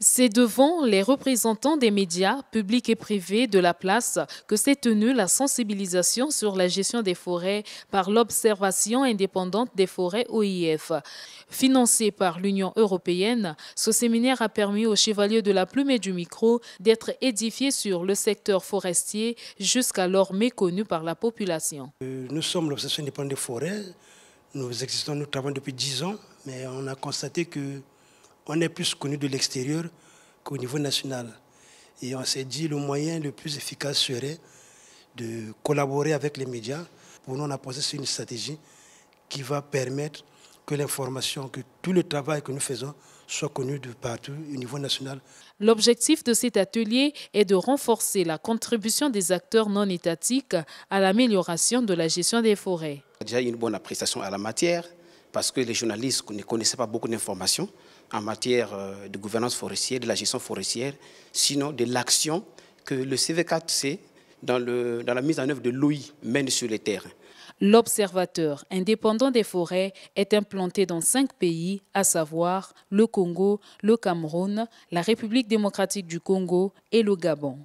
C'est devant les représentants des médias, publics et privés de la place, que s'est tenue la sensibilisation sur la gestion des forêts par l'Observation indépendante des forêts OIF. Financé par l'Union européenne, ce séminaire a permis aux chevaliers de la plume et du micro d'être édifiés sur le secteur forestier, jusqu'alors méconnu par la population. Euh, nous sommes l'Observation indépendante des forêts. Nous existons, nous travaillons depuis dix ans, mais on a constaté que on est plus connu de l'extérieur qu'au niveau national. Et on s'est dit le moyen le plus efficace serait de collaborer avec les médias. Pour nous, on a sur une stratégie qui va permettre que l'information, que tout le travail que nous faisons soit connu de partout au niveau national. L'objectif de cet atelier est de renforcer la contribution des acteurs non étatiques à l'amélioration de la gestion des forêts. Il y a une bonne appréciation à la matière, parce que les journalistes ne connaissaient pas beaucoup d'informations en matière euh, de gouvernance forestière, de la gestion forestière, sinon de l'action que le CV4C, dans, la mise en œuvre de l'OI, mène sur les terres. L'Observateur indépendant des forêts est implanté dans cinq pays, à savoir le Congo, le Cameroun, la République démocratique du Congo et le Gabon.